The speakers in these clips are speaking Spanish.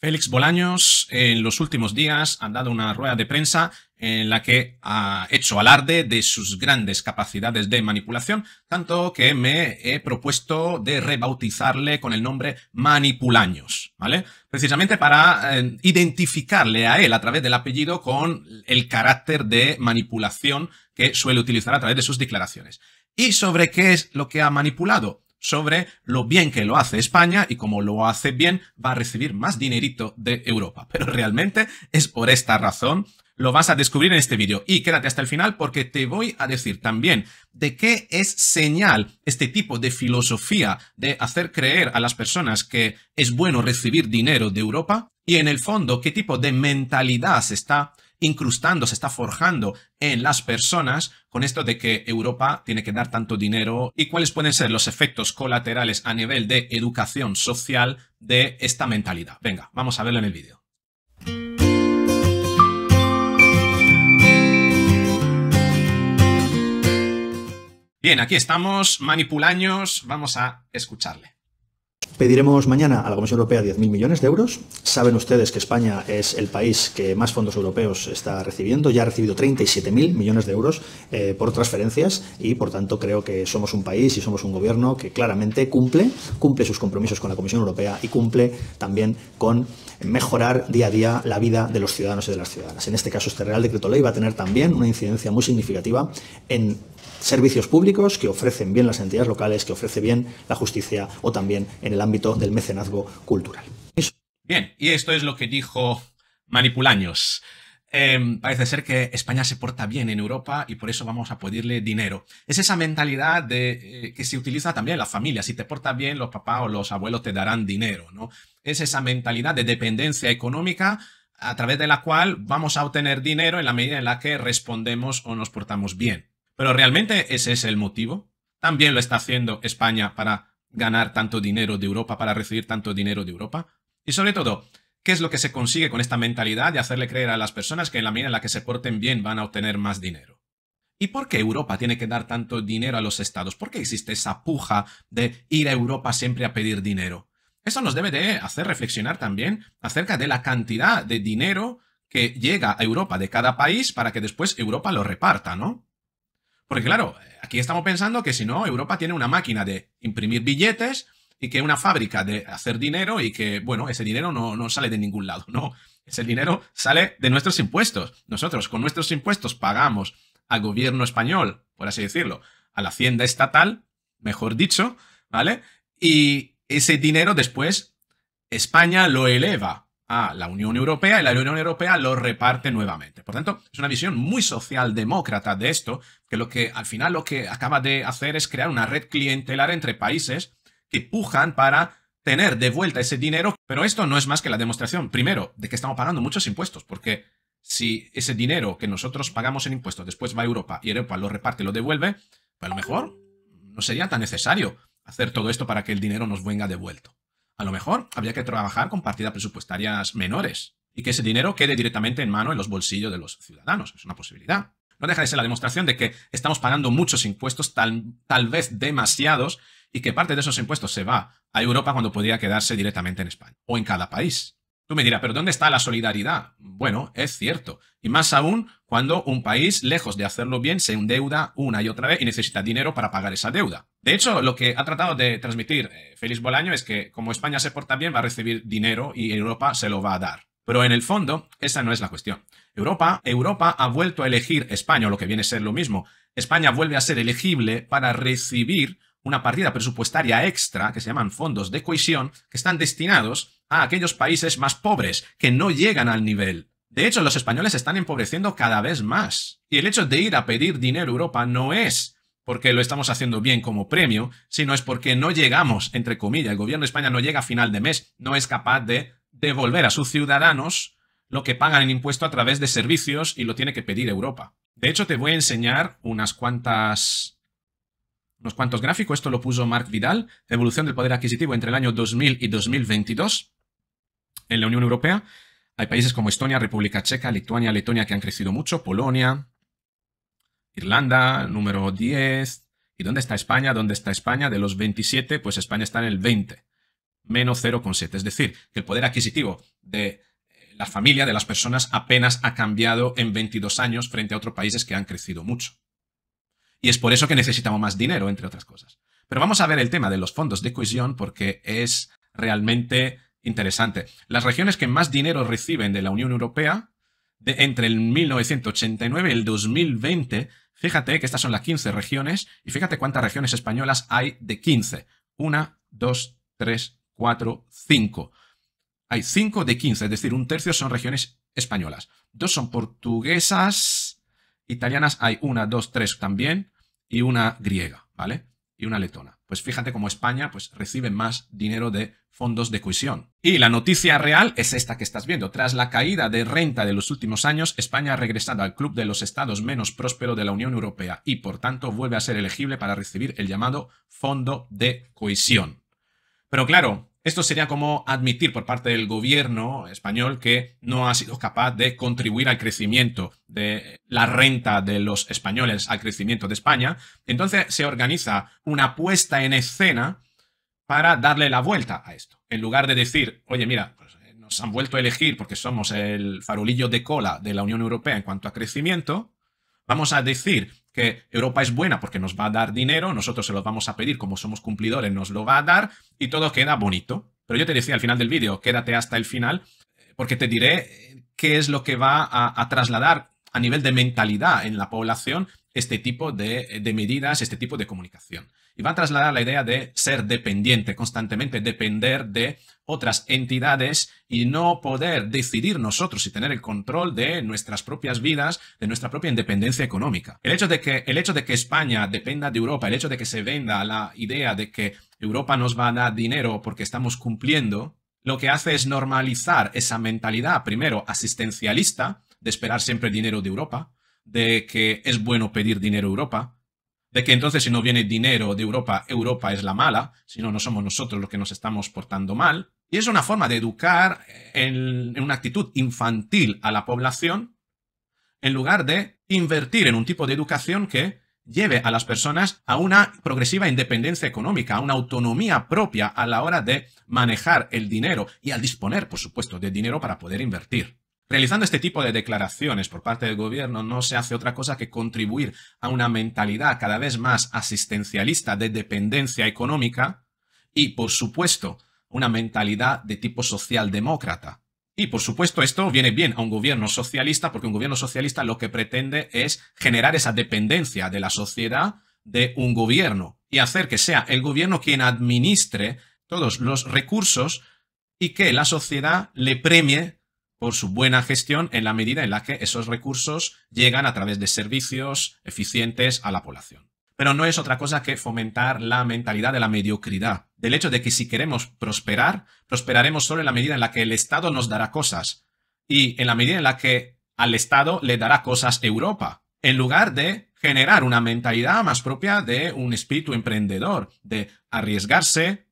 Félix Bolaños en los últimos días ha dado una rueda de prensa en la que ha hecho alarde de sus grandes capacidades de manipulación, tanto que me he propuesto de rebautizarle con el nombre Manipulaños, ¿vale? Precisamente para eh, identificarle a él a través del apellido con el carácter de manipulación que suele utilizar a través de sus declaraciones. ¿Y sobre qué es lo que ha manipulado? sobre lo bien que lo hace España y como lo hace bien va a recibir más dinerito de Europa. Pero realmente es por esta razón lo vas a descubrir en este vídeo. Y quédate hasta el final porque te voy a decir también de qué es señal este tipo de filosofía de hacer creer a las personas que es bueno recibir dinero de Europa y en el fondo qué tipo de mentalidad se está incrustando, se está forjando en las personas con esto de que Europa tiene que dar tanto dinero y cuáles pueden ser los efectos colaterales a nivel de educación social de esta mentalidad. Venga, vamos a verlo en el vídeo. Bien, aquí estamos, manipulaños, vamos a escucharle. Pediremos mañana a la Comisión Europea 10.000 millones de euros. Saben ustedes que España es el país que más fondos europeos está recibiendo. Ya ha recibido 37.000 millones de euros eh, por transferencias y, por tanto, creo que somos un país y somos un gobierno que claramente cumple, cumple sus compromisos con la Comisión Europea y cumple también con mejorar día a día la vida de los ciudadanos y de las ciudadanas. En este caso, este Real Decreto Ley va a tener también una incidencia muy significativa en servicios públicos que ofrecen bien las entidades locales, que ofrece bien la justicia o también en el ámbito del mecenazgo cultural. Bien, y esto es lo que dijo Manipulaños. Em, parece ser que España se porta bien en Europa y por eso vamos a pedirle dinero. Es esa mentalidad eh, que se utiliza también en la familia. Si te portas bien, los papás o los abuelos te darán dinero, ¿no? Es esa mentalidad de dependencia económica a través de la cual vamos a obtener dinero en la medida en la que respondemos o nos portamos bien. Pero realmente ese es el motivo. También lo está haciendo España para ganar tanto dinero de Europa para recibir tanto dinero de Europa? Y sobre todo, ¿qué es lo que se consigue con esta mentalidad de hacerle creer a las personas que en la medida en la que se porten bien van a obtener más dinero? ¿Y por qué Europa tiene que dar tanto dinero a los estados? ¿Por qué existe esa puja de ir a Europa siempre a pedir dinero? Eso nos debe de hacer reflexionar también acerca de la cantidad de dinero que llega a Europa de cada país para que después Europa lo reparta, ¿no? Porque claro, aquí estamos pensando que si no, Europa tiene una máquina de imprimir billetes y que una fábrica de hacer dinero y que, bueno, ese dinero no, no sale de ningún lado, no. Ese dinero sale de nuestros impuestos. Nosotros con nuestros impuestos pagamos al gobierno español, por así decirlo, a la hacienda estatal, mejor dicho, ¿vale? Y ese dinero después España lo eleva a la Unión Europea y la Unión Europea lo reparte nuevamente. Por tanto, es una visión muy socialdemócrata de esto, que lo que al final lo que acaba de hacer es crear una red clientelar entre países que pujan para tener de vuelta ese dinero, pero esto no es más que la demostración, primero, de que estamos pagando muchos impuestos, porque si ese dinero que nosotros pagamos en impuestos después va a Europa y Europa lo reparte, y lo devuelve, pues a lo mejor no sería tan necesario hacer todo esto para que el dinero nos venga devuelto. A lo mejor habría que trabajar con partidas presupuestarias menores y que ese dinero quede directamente en mano en los bolsillos de los ciudadanos. Es una posibilidad. No deja de ser la demostración de que estamos pagando muchos impuestos, tal, tal vez demasiados, y que parte de esos impuestos se va a Europa cuando podría quedarse directamente en España o en cada país. Tú me dirás, pero ¿dónde está la solidaridad? Bueno, es cierto. Y más aún cuando un país, lejos de hacerlo bien, se endeuda una y otra vez y necesita dinero para pagar esa deuda. De hecho, lo que ha tratado de transmitir eh, Félix Bolaño es que como España se porta bien, va a recibir dinero y Europa se lo va a dar. Pero en el fondo, esa no es la cuestión. Europa, Europa ha vuelto a elegir España, o lo que viene a ser lo mismo. España vuelve a ser elegible para recibir una partida presupuestaria extra, que se llaman fondos de cohesión, que están destinados a aquellos países más pobres que no llegan al nivel. De hecho, los españoles están empobreciendo cada vez más. Y el hecho de ir a pedir dinero a Europa no es porque lo estamos haciendo bien como premio, sino es porque no llegamos, entre comillas, el gobierno de España no llega a final de mes, no es capaz de devolver a sus ciudadanos lo que pagan en impuesto a través de servicios y lo tiene que pedir Europa. De hecho, te voy a enseñar unas cuantas... unos cuantos gráficos, esto lo puso Marc Vidal, evolución del poder adquisitivo entre el año 2000 y 2022. En la Unión Europea hay países como Estonia, República Checa, Lituania, Letonia que han crecido mucho, Polonia, Irlanda, número 10. ¿Y dónde está España? ¿Dónde está España? De los 27, pues España está en el 20, menos 0,7. Es decir, que el poder adquisitivo de eh, la familia, de las personas, apenas ha cambiado en 22 años frente a otros países que han crecido mucho. Y es por eso que necesitamos más dinero, entre otras cosas. Pero vamos a ver el tema de los fondos de cohesión porque es realmente interesante. Las regiones que más dinero reciben de la Unión Europea, entre el 1989 y el 2020, fíjate que estas son las 15 regiones, y fíjate cuántas regiones españolas hay de 15. Una, dos, tres, cuatro, cinco. Hay cinco de 15, es decir, un tercio son regiones españolas. Dos son portuguesas, italianas hay una, dos, tres también, y una griega, ¿vale? y una letona. Pues fíjate cómo España pues, recibe más dinero de fondos de cohesión. Y la noticia real es esta que estás viendo. Tras la caída de renta de los últimos años, España ha regresado al club de los estados menos prósperos de la Unión Europea y por tanto vuelve a ser elegible para recibir el llamado fondo de cohesión. Pero claro, esto sería como admitir por parte del gobierno español que no ha sido capaz de contribuir al crecimiento de la renta de los españoles, al crecimiento de España. Entonces se organiza una puesta en escena para darle la vuelta a esto. En lugar de decir, oye, mira, pues, eh, nos han vuelto a elegir porque somos el farolillo de cola de la Unión Europea en cuanto a crecimiento, vamos a decir Europa es buena porque nos va a dar dinero, nosotros se lo vamos a pedir, como somos cumplidores, nos lo va a dar y todo queda bonito. Pero yo te decía al final del vídeo, quédate hasta el final, porque te diré qué es lo que va a, a trasladar a nivel de mentalidad en la población este tipo de, medidas, este tipo de comunicación. Y va a trasladar la idea de ser dependiente, constantemente depender de otras entidades y no poder decidir nosotros y tener el control de nuestras propias vidas, de nuestra propia independencia económica. El hecho de que, el hecho de que España dependa de Europa, el hecho de que se venda la idea de que Europa nos va a dar dinero porque estamos cumpliendo, lo que hace es normalizar esa mentalidad, primero asistencialista, de esperar siempre dinero de Europa, de que es bueno pedir dinero a Europa, de que entonces si no viene dinero de Europa, Europa es la mala, si no, no somos nosotros los que nos estamos portando mal. Y es una forma de educar en, una actitud infantil a la población, en lugar de invertir en un tipo de educación que lleve a las personas a una progresiva independencia económica, a una autonomía propia a la hora de manejar el dinero y al disponer, por supuesto, de dinero para poder invertir. Realizando este tipo de declaraciones por parte del gobierno no se hace otra cosa que contribuir a una mentalidad cada vez más asistencialista de dependencia económica y, por supuesto, una mentalidad de tipo socialdemócrata. Y, por supuesto, esto viene bien a un gobierno socialista porque un gobierno socialista lo que pretende es generar esa dependencia de la sociedad de un gobierno y hacer que sea el gobierno quien administre todos los recursos y que la sociedad le premie por su buena gestión en la medida en la que esos recursos llegan a través de servicios eficientes a la población. Pero no es otra cosa que fomentar la mentalidad de la mediocridad, del hecho de que si queremos prosperar, prosperaremos solo en la medida en la que el Estado nos dará cosas y en la medida en la que al Estado le dará cosas Europa, en lugar de generar una mentalidad más propia de un espíritu emprendedor, de arriesgarse,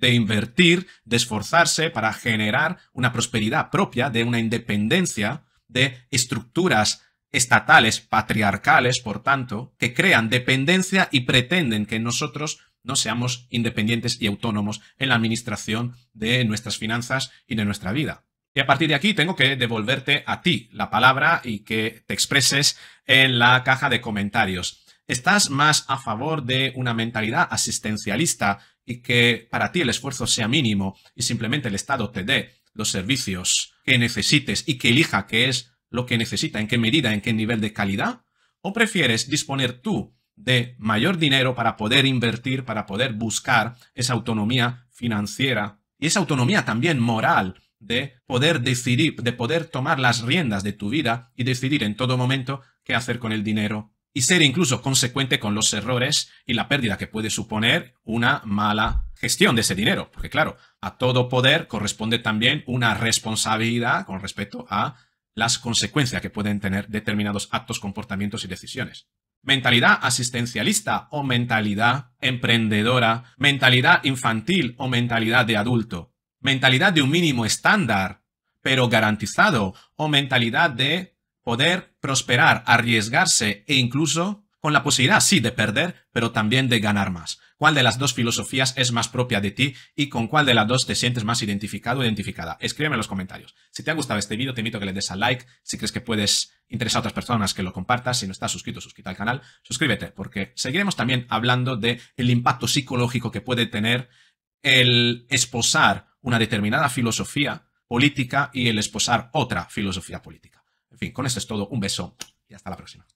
de invertir, de esforzarse para generar una prosperidad propia, de una independencia, de estructuras estatales, patriarcales, por tanto, que crean dependencia y pretenden que nosotros no seamos independientes y autónomos en la administración de nuestras finanzas y de nuestra vida. Y a partir de aquí tengo que devolverte a ti la palabra y que te expreses en la caja de comentarios. ¿Estás más a favor de una mentalidad asistencialista y que para ti el esfuerzo sea mínimo y simplemente el Estado te dé los servicios que necesites y que elija qué es lo que necesita, en qué medida, en qué nivel de calidad? ¿O prefieres disponer tú de mayor dinero para poder invertir, para poder buscar esa autonomía financiera y esa autonomía también moral de poder decidir, de poder tomar las riendas de tu vida y decidir en todo momento qué hacer con el dinero, y ser incluso consecuente con los errores y la pérdida que puede suponer una mala gestión de ese dinero. Porque claro, a todo poder corresponde también una responsabilidad con respecto a las consecuencias que pueden tener determinados actos, comportamientos y decisiones. Mentalidad asistencialista o mentalidad emprendedora, mentalidad infantil o mentalidad de adulto, mentalidad de un mínimo estándar pero garantizado o mentalidad de poder prosperar, arriesgarse e incluso con la posibilidad, sí, de perder, pero también de ganar más. ¿Cuál de las dos filosofías es más propia de ti y con cuál de las dos te sientes más identificado o identificada? Escríbeme en los comentarios. Si te ha gustado este vídeo, te invito a que le des a like. Si crees que puedes interesar a otras personas, que lo compartas. Si no estás suscrito, suscríbete al canal. Suscríbete, porque seguiremos también hablando del el impacto psicológico que puede tener el esposar una determinada filosofía política y el esposar otra filosofía política. En fin, con esto es todo. Un beso y hasta la próxima.